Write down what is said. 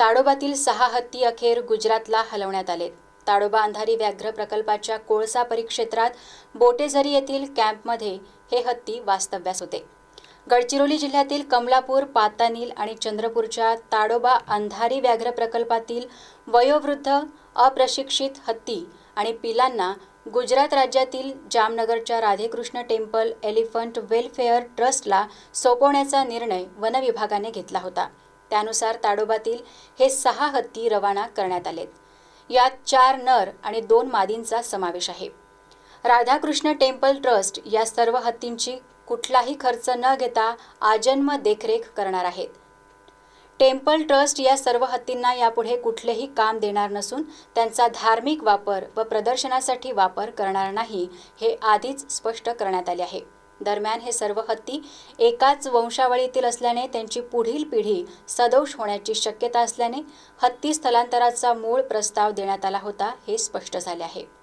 ताडोबातील सहा हत्ती अखेर गुजरातला हलवण्यात आले ताडोबा अंधारी व्याघ्र प्रकल्पाच्या कोळसा परिक्षेत्रात बोटेझरी येथील कॅम्पमध्ये हे हत्ती वास्तव्यास होते गडचिरोली जिल्ह्यातील कमलापूर पातानील आणि चंद्रपूरच्या ताडोबा अंधारी व्याघ्र प्रकल्पातील वयोवृद्ध अप्रशिक्षित हत्ती आणि पिलांना गुजरात राज्यातील जामनगरच्या राधेकृष्ण टेम्पल एलिफंट वेलफेअर ट्रस्टला सोपवण्याचा निर्णय वनविभागाने घेतला होता त्यानुसार ताडोबातील हे सहा हत्ती रवाना करण्यात आलेत यात चार नर आणि दोन मादींचा समावेश आहे राधाकृष्ण टेम्पल ट्रस्ट या सर्व हत्तींची कुठलाही खर्च न घेता आजन्म देखरेख करणार आहेत टेम्पल ट्रस्ट या सर्व हत्तींना यापुढे कुठलेही काम देणार नसून त्यांचा धार्मिक वापर व वा प्रदर्शनासाठी वापर करणार नाही हे आधीच स्पष्ट करण्यात आले आहे दरम्यान हे सर्व हत्ती एकाच वंशावळीतील असल्याने त्यांची पुढील पिढी सदोष होण्याची शक्यता असल्याने हत्ती स्थलांतराचा मूळ प्रस्ताव देण्यात आला होता हे स्पष्ट झाले आहे